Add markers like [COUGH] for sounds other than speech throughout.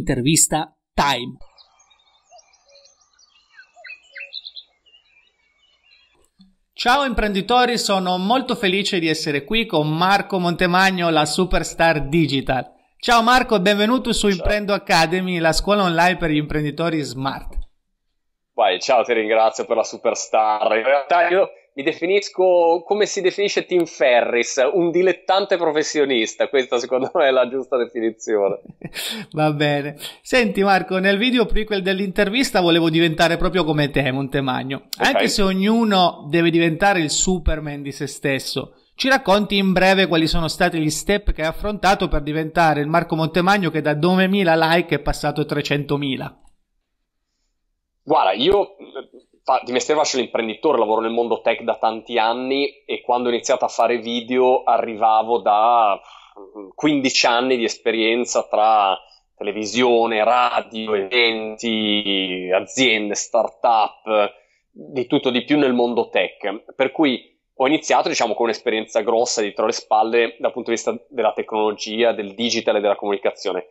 intervista Time. Ciao imprenditori, sono molto felice di essere qui con Marco Montemagno, la superstar digital. Ciao Marco e benvenuto su ciao. Imprendo Academy, la scuola online per gli imprenditori smart. Vai, ciao, ti ringrazio per la superstar. In realtà io mi definisco come si definisce Tim Ferris, un dilettante professionista, questa secondo me è la giusta definizione. [LAUGHS] Va bene. Senti Marco, nel video prequel dell'intervista volevo diventare proprio come te, Montemagno. Okay. Anche se ognuno deve diventare il Superman di se stesso. Ci racconti in breve quali sono stati gli step che hai affrontato per diventare il Marco Montemagno che da 9.000 like è passato a 300.000? Guarda, io fa, di mestiere faccio l'imprenditore, lavoro nel mondo tech da tanti anni e quando ho iniziato a fare video arrivavo da 15 mm, anni di esperienza tra televisione, radio, eventi, aziende, start-up, di tutto di più nel mondo tech. Per cui ho iniziato diciamo con un'esperienza grossa dietro le spalle dal punto di vista della tecnologia, del digital e della comunicazione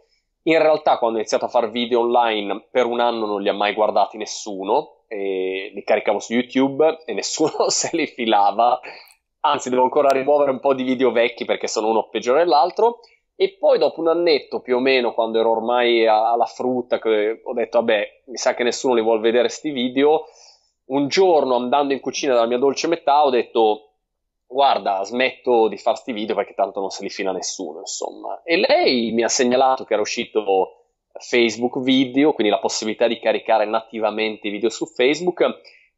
in realtà quando ho iniziato a fare video online per un anno non li ha mai guardati nessuno, li caricavo su YouTube e nessuno [LAUGHS] se li filava, anzi devo ancora rimuovere un po' di video vecchi perché sono uno peggiore dell'altro e poi dopo un annetto più o meno quando ero ormai alla frutta ho detto vabbè mi sa che nessuno li vuole vedere questi video un giorno andando in cucina dalla mia dolce metà ho detto guarda, smetto di fare sti video perché tanto non se li fila nessuno, insomma. E lei mi ha segnalato che era uscito Facebook Video, quindi la possibilità di caricare nativamente i video su Facebook.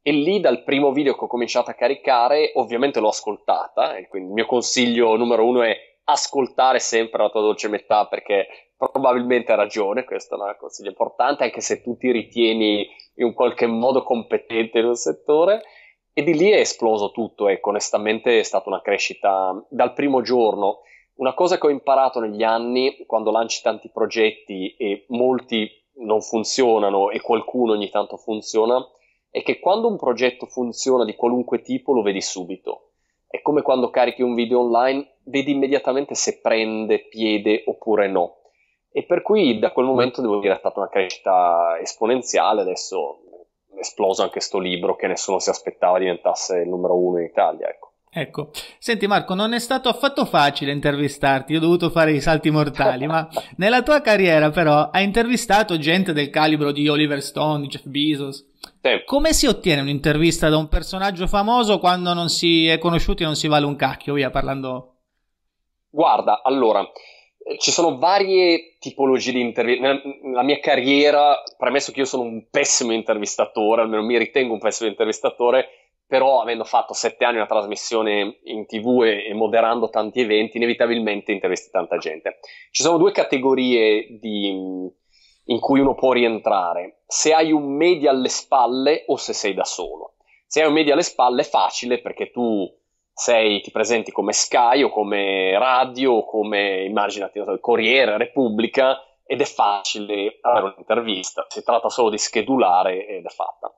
E lì dal primo video che ho cominciato a caricare, ovviamente l'ho ascoltata, e quindi il mio consiglio numero uno è ascoltare sempre la tua dolce metà perché probabilmente ha ragione, questo è un consiglio importante, anche se tu ti ritieni in qualche modo competente in un settore. E di lì è esploso tutto, ecco, onestamente è stata una crescita dal primo giorno. Una cosa che ho imparato negli anni, quando lanci tanti progetti e molti non funzionano e qualcuno ogni tanto funziona, è che quando un progetto funziona di qualunque tipo lo vedi subito. È come quando carichi un video online, vedi immediatamente se prende piede oppure no. E per cui da quel momento devo dire è stata una crescita esponenziale, adesso esploso anche sto libro che nessuno si aspettava diventasse il numero uno in Italia. Ecco. Ecco, senti Marco, non è stato affatto facile intervistarti, ho dovuto fare i salti mortali, ma [LAUGHS] nella tua carriera però hai intervistato gente del calibro di Oliver Stone, Jeff Bezos. Sì. Come si ottiene un'intervista da un personaggio famoso quando non si è conosciuti e non si vale un cacchio, via parlando? Guarda, allora, ci sono varie tipologie di interviste. Nella, nella, mia carriera, premesso che io sono un pessimo intervistatore, almeno mi ritengo un pessimo intervistatore, però avendo fatto sette anni una trasmissione in tv e, e moderando tanti eventi, inevitabilmente intervisti tanta gente. Ci sono due categorie di, in cui uno può rientrare, se hai un media alle spalle o se sei da solo. Se hai un media alle spalle è facile perché tu sei, ti presenti come Sky o come radio o come, immaginati, so, Corriere, Repubblica ed è facile fare un'intervista, si tratta solo di schedulare ed è fatta.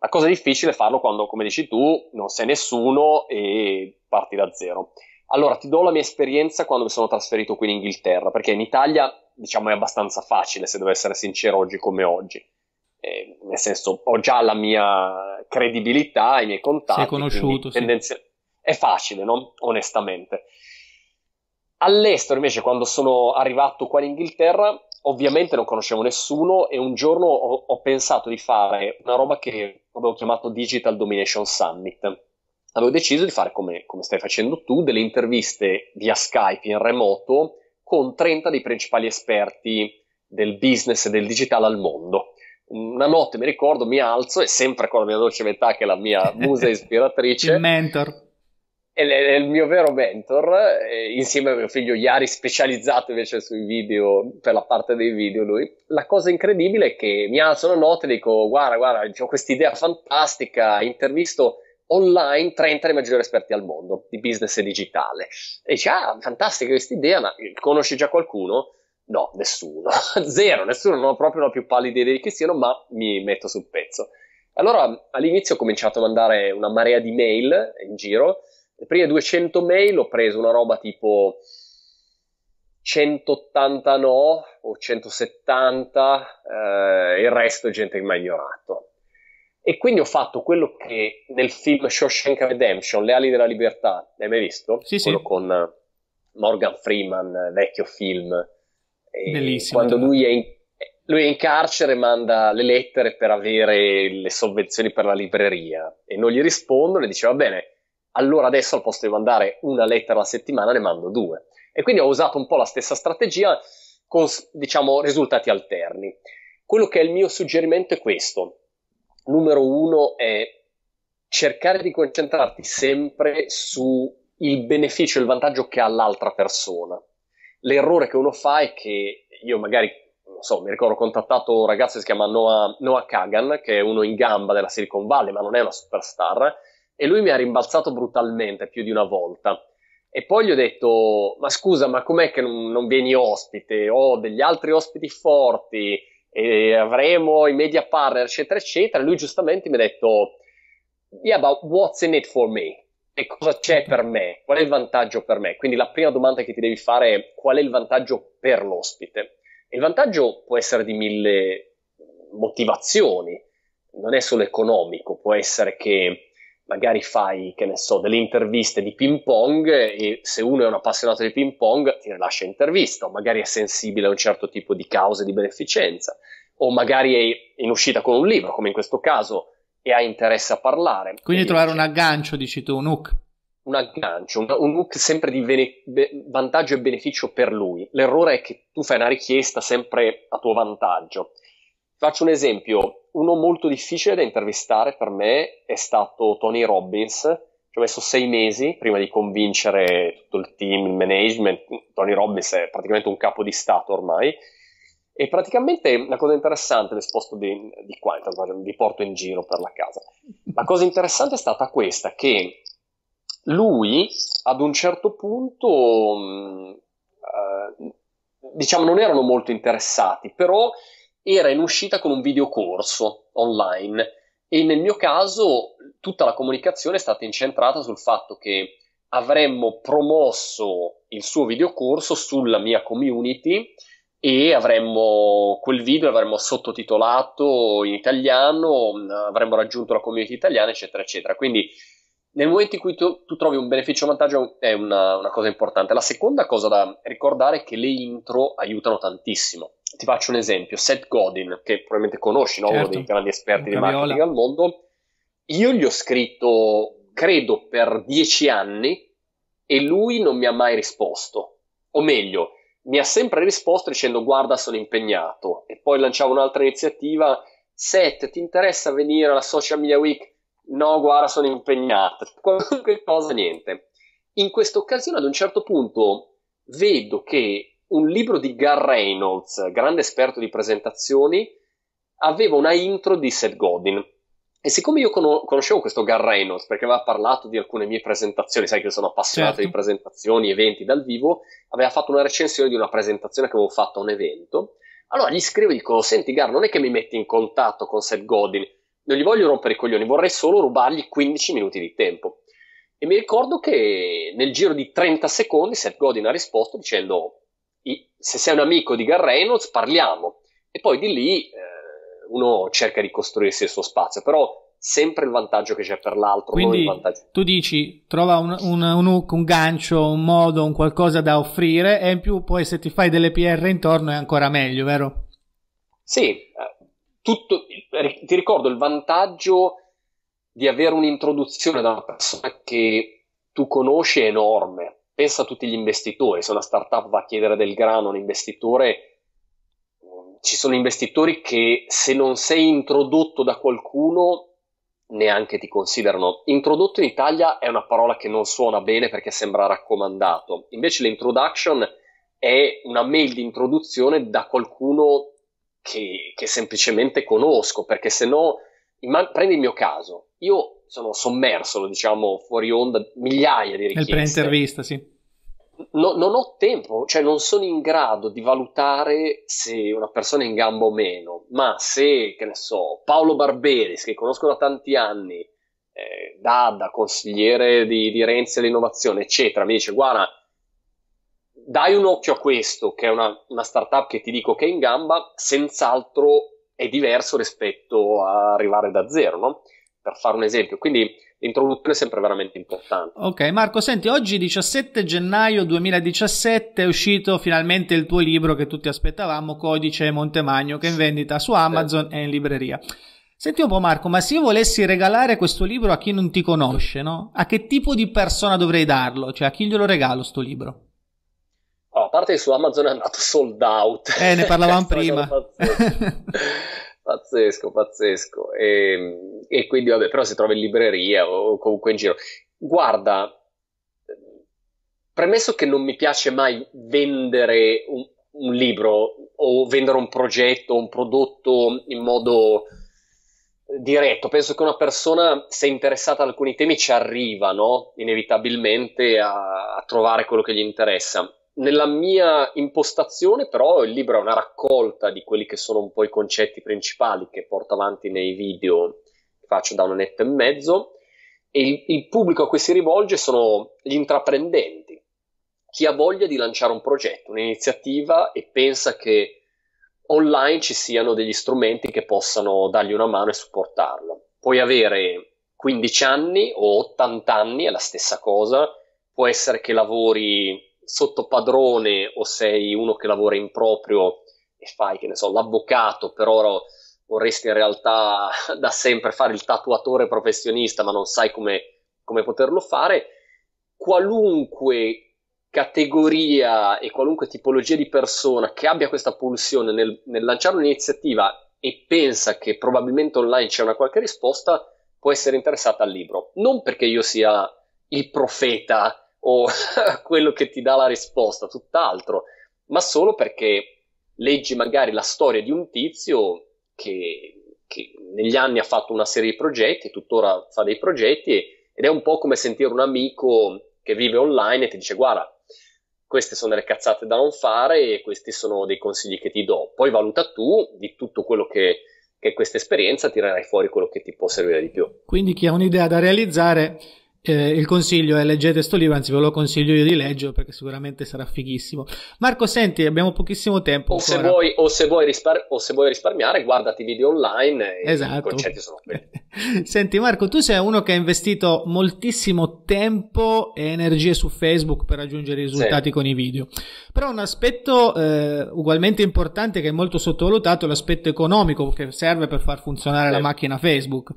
La cosa difficile è farlo quando, come dici tu, non sei nessuno e parti da zero. Allora, ti do la mia esperienza quando mi sono trasferito qui in Inghilterra, perché in Italia, diciamo, è abbastanza facile, se devo essere sincero, oggi come oggi. Eh, nel senso, ho già la mia credibilità, i miei contatti. Sei conosciuto, sì. Tendenzi- è facile, no? onestamente. All'estero invece, quando sono arrivato qua in Inghilterra, ovviamente non conoscevo nessuno e un giorno ho, ho, pensato di fare una roba che avevo chiamato Digital Domination Summit. Avevo deciso di fare, come, come stai facendo tu, delle interviste via Skype in remoto con 30 dei principali esperti del business e del digitale al mondo. Una notte mi ricordo, mi alzo e sempre con la mia dolce metà che è la mia musa [LAUGHS] ispiratrice. Il mentor è il mio vero mentor, eh, insieme a mio figlio Iari, specializzato invece sui video, per la parte dei video lui. La cosa incredibile è che mi alzo una nota e dico, guarda, guarda, ho questa idea fantastica, intervisto online 30 dei maggiori esperti al mondo di business e digitale. E dice, ah, fantastica questa idea, ma conosci già qualcuno? No, nessuno, [LAUGHS] zero, nessuno, non ho proprio la più pallida idea di chi siano, ma mi metto sul pezzo. Allora all'inizio ho cominciato a mandare una marea di mail in giro, le prime 200 mail ho preso una roba tipo 180 no o 170, eh, il resto è gente che mi ha ignorato. E quindi ho fatto quello che nel film Shawshank Redemption, Le ali della libertà, l'hai mai visto? Sì, quello sì. con eh, Morgan Freeman, eh, vecchio film. E Bellissimo. Quando lui è, in, lui è in carcere manda le lettere per avere le sovvenzioni per la libreria e non gli rispondono e dice va bene, allora adesso al posto di mandare una lettera alla settimana ne mando due. E quindi ho usato un po' la stessa strategia con diciamo risultati alterni. Quello che è il mio suggerimento è questo. Numero uno è cercare di concentrarti sempre sul beneficio e il vantaggio che ha l'altra persona. L'errore che uno fa è che io magari, non so, mi ricordo ho contattato un ragazzo che si chiama Noah, Noah Kagan, che è uno in gamba della Silicon Valley, ma non è una superstar, e lui mi ha rimbalzato brutalmente più di una volta. E poi gli ho detto: Ma scusa, ma com'è che non, non vieni ospite? Ho degli altri ospiti forti e avremo i media partner, eccetera, eccetera. E lui giustamente mi ha detto: Yeah, but what's in it for me? E cosa c'è per me? Qual è il vantaggio per me? Quindi la prima domanda che ti devi fare è: Qual è il vantaggio per l'ospite? E il vantaggio può essere di mille motivazioni, non è solo economico, può essere che magari fai, che ne so, delle interviste di ping pong e se uno è un appassionato di ping pong ti ne lascia intervista, o magari è sensibile a un certo tipo di cause di beneficenza, o magari è in uscita con un libro, come in questo caso, e ha interesse a parlare. Quindi trovare un aggancio, dici tu, un hook. Un aggancio, un, un hook sempre di bene, be, vantaggio e beneficio per lui. L'errore è che tu fai una richiesta sempre a tuo vantaggio. Faccio un esempio, uno molto difficile da intervistare per me è stato Tony Robbins. Ci ho messo sei mesi prima di convincere tutto il team, il management. Tony Robbins è praticamente un capo di Stato ormai. E praticamente la cosa interessante, l'esposto di, di qua, vi porto in giro per la casa. La cosa interessante è stata questa, che lui ad un certo punto, mm, eh, diciamo, non erano molto interessati, però era in uscita con un videocorso online e nel mio caso tutta la comunicazione è stata incentrata sul fatto che avremmo promosso il suo videocorso sulla mia community e avremmo quel video l'avremmo sottotitolato in italiano, avremmo raggiunto la community italiana, eccetera, eccetera. Quindi nel momento in cui tu, tu trovi un beneficio o vantaggio è una, una cosa importante. La seconda cosa da ricordare è che le intro aiutano tantissimo ti faccio un esempio, Seth Godin, che probabilmente conosci, no? certo. uno dei grandi esperti di marketing al mondo, io gli ho scritto, credo, per dieci anni e lui non mi ha mai risposto. O meglio, mi ha sempre risposto dicendo guarda sono impegnato e poi lanciavo un'altra iniziativa, Seth ti interessa venire alla Social Media Week? No, guarda sono impegnato, [LAUGHS] qualunque cosa, niente. In questa occasione ad un certo punto vedo che un libro di Gar Reynolds, grande esperto di presentazioni, aveva una intro di Seth Godin. E siccome io conoscevo questo Gar Reynolds perché aveva parlato di alcune mie presentazioni, sai che sono appassionato certo. di presentazioni, eventi dal vivo, aveva fatto una recensione di una presentazione che avevo fatto a un evento. Allora gli scrivo e dico: Senti, Gar, non è che mi metti in contatto con Seth Godin, non gli voglio rompere i coglioni, vorrei solo rubargli 15 minuti di tempo. E mi ricordo che nel giro di 30 secondi Seth Godin ha risposto dicendo: se sei un amico di Gar Reynolds parliamo e poi di lì eh, uno cerca di costruirsi il suo spazio, però sempre il vantaggio che c'è per l'altro. Quindi tu dici trova un, un, un, un, gancio, un modo, un qualcosa da offrire e in più poi se ti fai delle PR intorno è ancora meglio, vero? Sì, eh, tutto, ti ricordo il vantaggio di avere un'introduzione da una persona che tu conosci è enorme pensa a tutti gli investitori, se una startup va a chiedere del grano a un investitore, ci sono investitori che se non sei introdotto da qualcuno neanche ti considerano. Introdotto in Italia è una parola che non suona bene perché sembra raccomandato, invece l'introduction è una mail di introduzione da qualcuno che, che semplicemente conosco, perché se no, prendi il mio caso, io sono sommerso, lo diciamo fuori onda, migliaia di richieste. Nel pre-intervista, sì. No, non ho tempo, cioè non sono in grado di valutare se una persona è in gamba o meno, ma se, che ne so, Paolo Barberis, che conosco da tanti anni, eh, da, da consigliere di, di Renzi all'innovazione, eccetera, mi dice, guarda, dai un occhio a questo, che è una, una startup che ti dico che è in gamba, senz'altro è diverso rispetto a arrivare da zero, no? per fare un esempio. Quindi l'introduzione è sempre veramente importante. Ok, Marco, senti, oggi 17 gennaio 2017 è uscito finalmente il tuo libro che tutti aspettavamo, Codice Montemagno, che è in vendita su Amazon sì. e in libreria. Senti un po' Marco, ma se io volessi regalare questo libro a chi non ti conosce, no? A che tipo di persona dovrei darlo? Cioè a chi glielo regalo sto libro? Oh, a parte che su Amazon è andato sold out. Eh, ne parlavamo [LAUGHS] prima. [LAUGHS] Pazzesco, pazzesco. pazzesco. Ehm, e, e quindi vabbè, però se trova in libreria o comunque in giro. Guarda, premesso che non mi piace mai vendere un, un libro o vendere un progetto, un prodotto in modo diretto, penso che una persona, se interessata ad alcuni temi, ci arriva, no? Inevitabilmente a, a trovare quello che gli interessa nella mia impostazione, però, il libro è una raccolta di quelli che sono un po' i concetti principali che porto avanti nei video faccio da un annetto e mezzo, e il, il pubblico a cui si rivolge sono gli intraprendenti, chi ha voglia di lanciare un progetto, un'iniziativa e pensa che online ci siano degli strumenti che possano dargli una mano e supportarlo. Puoi avere 15 anni o 80 anni, è la stessa cosa, può essere che lavori sotto padrone o sei uno che lavora in proprio e fai, che ne so, l'avvocato, per però vorresti in realtà [LAUGHS] da sempre fare il tatuatore professionista, ma non sai come, come poterlo fare, qualunque categoria e qualunque tipologia di persona che abbia questa pulsione nel, nel lanciare un'iniziativa e pensa che probabilmente online c'è una qualche risposta, può essere interessata al libro. Non perché io sia il profeta o [LAUGHS] quello che ti dà la risposta, tutt'altro, ma solo perché leggi magari la storia di un tizio che, che, negli anni ha fatto una serie di progetti, tuttora fa dei progetti ed è un po' come sentire un amico che vive online e ti dice guarda, queste sono delle cazzate da non fare e questi sono dei consigli che ti do. Poi valuta tu di tutto quello che, che questa esperienza tirerai fuori quello che ti può servire di più. Quindi chi ha un'idea da realizzare eh, il consiglio è leggete sto libro, anzi ve lo consiglio io di leggere perché sicuramente sarà fighissimo. Marco, senti, abbiamo pochissimo tempo. O, se vuoi, o, se, vuoi rispar- o se vuoi, risparmiare, guardati i video online. esatto. I concetti sono quelli. [LAUGHS] senti, Marco, tu sei uno che ha investito moltissimo tempo e energie su Facebook per raggiungere i risultati sì. con i video. Però un aspetto eh, ugualmente importante che è molto sottovalutato è l'aspetto economico che serve per far funzionare sì. la macchina Facebook.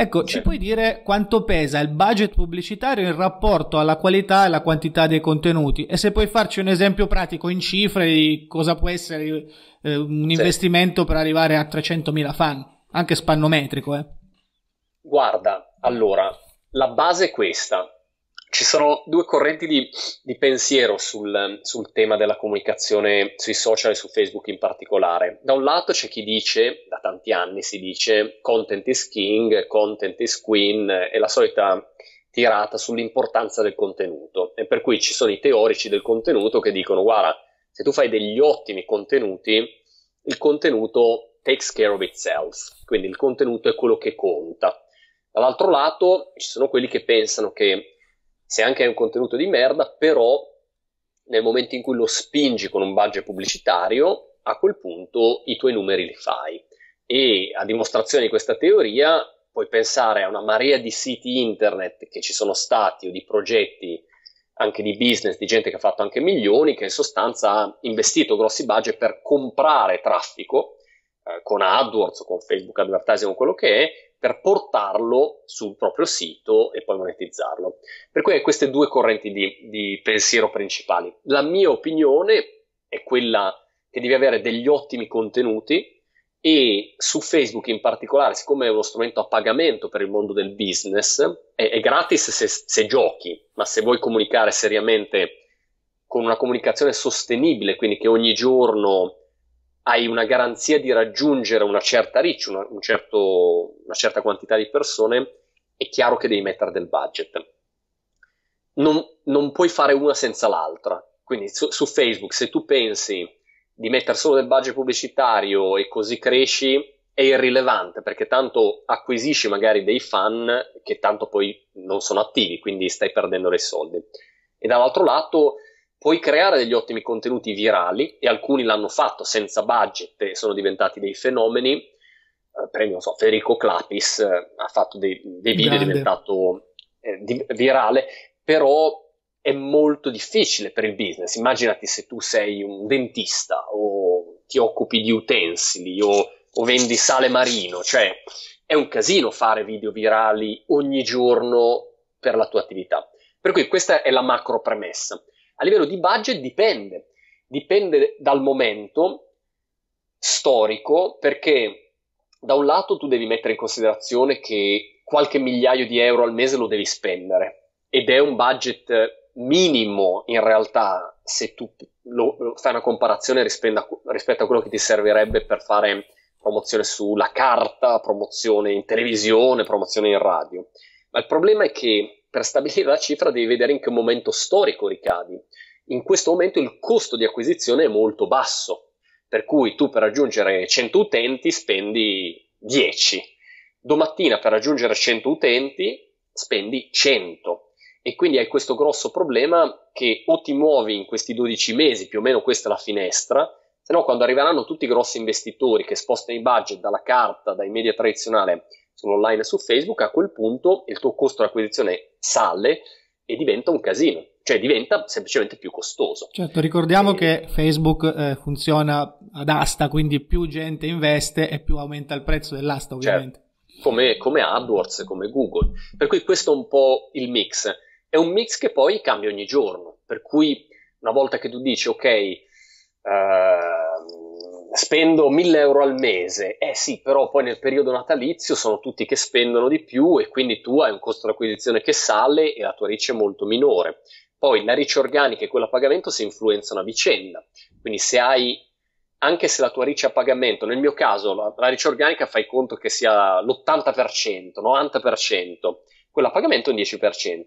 Ecco, sì. ci puoi dire quanto pesa il budget pubblicitario in rapporto alla qualità e alla quantità dei contenuti? E se puoi farci un esempio pratico in cifre di cosa può essere eh, un investimento sì. per arrivare a 300.000 fan, anche spannometrico, eh? Guarda, allora, la base è questa ci sono due correnti di, di pensiero sul, sul, tema della comunicazione sui social e su Facebook in particolare. Da un lato c'è chi dice, da tanti anni si dice, content is king, content is queen, eh, è la solita tirata sull'importanza del contenuto. E per cui ci sono i teorici del contenuto che dicono, guarda, se tu fai degli ottimi contenuti, il contenuto takes care of itself, quindi il contenuto è quello che conta. Dall'altro lato ci sono quelli che pensano che se anche è un contenuto di merda, però nel momento in cui lo spingi con un budget pubblicitario, a quel punto i tuoi numeri li fai. E a dimostrazione di questa teoria puoi pensare a una marea di siti internet che ci sono stati o di progetti anche di business, di gente che ha fatto anche milioni, che in sostanza ha investito grossi budget per comprare traffico eh, con AdWords o con Facebook Advertising o quello che è, per portarlo sul proprio sito e poi monetizzarlo. Per cui queste due correnti di, di pensiero principali. La mia opinione è quella che devi avere degli ottimi contenuti e su Facebook in particolare, siccome è uno strumento a pagamento per il mondo del business, è, è gratis se, se, giochi, ma se vuoi comunicare seriamente con una comunicazione sostenibile, quindi che ogni giorno hai una garanzia di raggiungere una certa reach, una, un certo, una certa quantità di persone, è chiaro che devi mettere del budget. Non, non puoi fare una senza l'altra. Quindi su, su, Facebook, se tu pensi di mettere solo del budget pubblicitario e così cresci, è irrilevante perché tanto acquisisci magari dei fan che tanto poi non sono attivi, quindi stai perdendo dei soldi. E dall'altro lato, puoi creare degli ottimi contenuti virali e alcuni l'hanno fatto senza budget e sono diventati dei fenomeni. Eh, premio, so, Federico Clapis eh, ha fatto dei, dei video, Grande. è diventato eh, di, virale, però è molto difficile per il business. Immaginati se tu sei un dentista o ti occupi di utensili o, o vendi sale marino, cioè è un casino fare video virali ogni giorno per la tua attività. Per cui questa è la macro premessa. A livello di budget dipende, dipende dal momento storico perché da un lato tu devi mettere in considerazione che qualche migliaio di euro al mese lo devi spendere ed è un budget minimo in realtà se tu lo, lo fai una comparazione rispetto rispetto a quello che ti servirebbe per fare promozione sulla carta, promozione in televisione, promozione in radio. Ma il problema è che per stabilire la cifra devi vedere in che momento storico ricadi. In questo momento il costo di acquisizione è molto basso, per cui tu per raggiungere 100 utenti spendi 10, domattina per raggiungere 100 utenti spendi 100 e quindi hai questo grosso problema che o ti muovi in questi 12 mesi, più o meno questa è la finestra, se no quando arriveranno tutti i grossi investitori che spostano i budget dalla carta, dai media tradizionali sono online su Facebook, a quel punto il tuo costo di acquisizione sale e diventa un casino, cioè diventa semplicemente più costoso. Certo, ricordiamo e... che Facebook eh, funziona ad asta, quindi più gente investe e più aumenta il prezzo dell'asta certo. ovviamente. Certo. Come, come AdWords, come Google. Per cui questo è un po' il mix. È un mix che poi cambia ogni giorno, per cui una volta che tu dici ok, eh, spendo 1000 euro al mese, eh sì, però poi nel periodo natalizio sono tutti che spendono di più e quindi tu hai un costo di acquisizione che sale e la tua riccia è molto minore. Poi la riccia organica e quella a pagamento si influenzano a vicenda, quindi se hai anche se la tua riccia a pagamento, nel mio caso la, la riccia organica fai conto che sia l'80%, 90%, quella a pagamento è un 10%,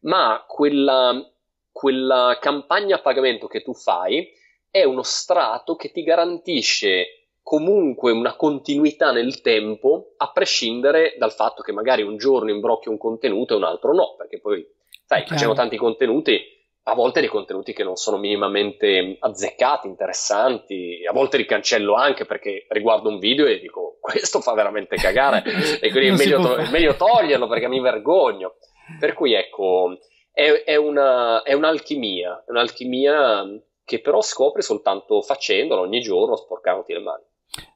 ma quella, quella campagna a pagamento che tu fai è uno strato che ti garantisce comunque una continuità nel tempo, a prescindere dal fatto che magari un giorno imbrocchi un contenuto e un altro no, perché poi, sai, okay. facciamo tanti contenuti, a volte dei contenuti che non sono minimamente azzeccati, interessanti, a volte li cancello anche perché riguardo un video e dico [LAUGHS] questo fa veramente cagare e quindi è [LAUGHS] meglio, to- è meglio, toglierlo perché mi vergogno. Per cui ecco, è, è, una, è un'alchimia, un'alchimia che però scopri soltanto facendolo ogni giorno, sporcandoti le mani.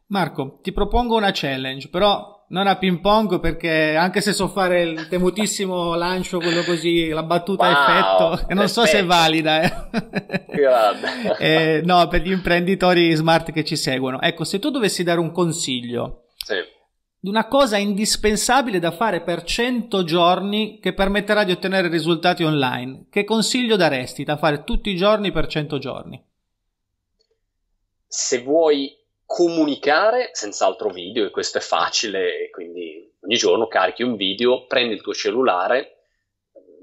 Marco, ti propongo una challenge, però non a ping pong perché anche se so fare il temutissimo lancio, quello così, la battuta wow, a effetto, non so se è valida. Eh. [LAUGHS] eh, no, per gli imprenditori smart che ci seguono. Ecco, se tu dovessi dare un consiglio sì di una cosa indispensabile da fare per 100 giorni che permetterà di ottenere risultati online. Che consiglio daresti da fare tutti i giorni per 100 giorni? Se vuoi comunicare, senz'altro video, e questo è facile, quindi ogni giorno carichi un video, prendi il tuo cellulare,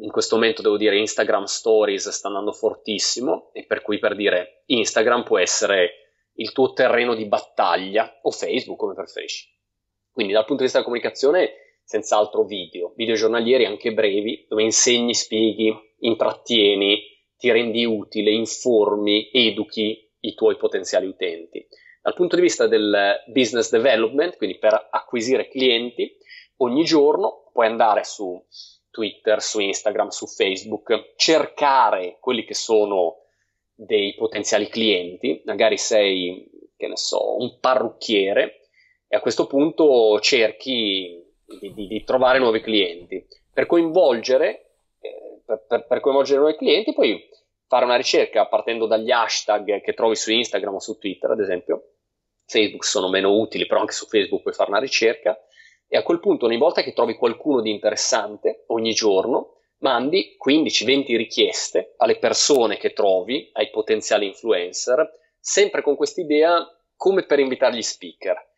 in questo momento devo dire Instagram Stories sta andando fortissimo e per cui per dire Instagram può essere il tuo terreno di battaglia o Facebook come preferisci quindi dal punto di vista della comunicazione, senz'altro video, video giornalieri anche brevi, dove insegni, spieghi, intrattieni, ti rendi utile, informi, educhi i tuoi potenziali utenti. Dal punto di vista del business development, quindi per acquisire clienti, ogni giorno puoi andare su Twitter, su Instagram, su Facebook, cercare quelli che sono dei potenziali clienti, magari sei, che ne so, un parrucchiere, a questo punto cerchi di, di, di trovare nuovi clienti. Per coinvolgere, eh, per, per, per coinvolgere nuovi clienti, poi fare una ricerca partendo dagli hashtag che trovi su Instagram o su Twitter, ad esempio. Facebook sono meno utili, però anche su Facebook puoi fare una ricerca. E a quel punto, ogni volta che trovi qualcuno di interessante, ogni giorno, mandi 15-20 richieste alle persone che trovi, ai potenziali influencer, sempre con quest'idea come per invitargli speaker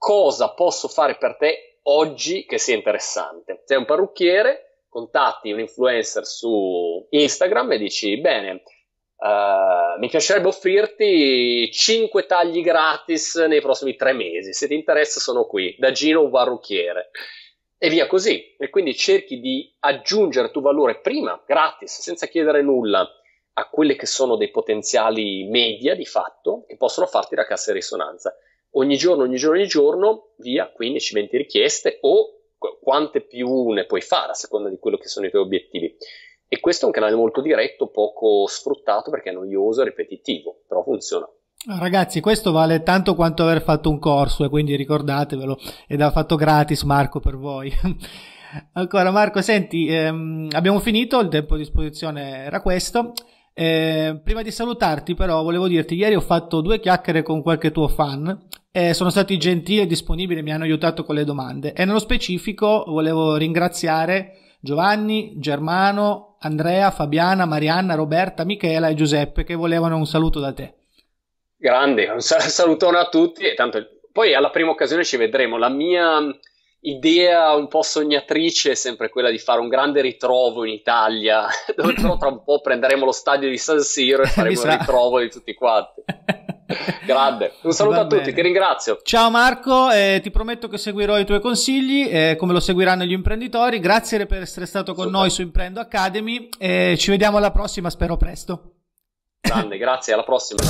cosa posso fare per te oggi che sia interessante. Sei un parrucchiere, contatti un influencer su Instagram e dici bene, uh, mi piacerebbe offrirti 5 tagli gratis nei prossimi 3 mesi, se ti interessa sono qui, da Gino un parrucchiere. E via così. E quindi cerchi di aggiungere il tuo valore prima, gratis, senza chiedere nulla, a quelli che sono dei potenziali media di fatto che possono farti la cassa di risonanza ogni giorno, ogni giorno, ogni giorno, via 15-20 richieste o quante più ne puoi fare a seconda di quello che sono i tuoi obiettivi. E questo è un canale molto diretto, poco sfruttato perché è noioso, e ripetitivo, però funziona. Ah, ragazzi, questo vale tanto quanto aver fatto un corso, e quindi ricordatevelo, ed ha fatto gratis Marco per voi. [LAUGHS] Ancora Marco, senti, ehm, abbiamo finito, il tempo a disposizione era questo. Eh, prima di salutarti, però, volevo dirti: ieri ho fatto due chiacchiere con qualche tuo fan. Eh, sono stati gentili e disponibili, mi hanno aiutato con le domande. E nello specifico volevo ringraziare Giovanni, Germano, Andrea, Fabiana, Marianna, Roberta, Michela e Giuseppe che volevano un saluto da te. Grande, un salutone a tutti. E tanto poi alla prima occasione ci vedremo. La mia idea un po' sognatrice è sempre quella di fare un grande ritrovo in Italia, [LAUGHS] dove però tra un po' prenderemo lo stadio di San Siro e [LAUGHS] faremo un ritrovo di tutti quanti. [LAUGHS] Grande, un saluto a tutti, ti ringrazio. Ciao Marco, eh, ti prometto che seguirò i tuoi consigli, eh, come lo seguiranno gli imprenditori. Grazie per essere stato con Super. noi su Imprendo Academy. Eh, ci vediamo alla prossima, spero presto. Grande, grazie, alla prossima.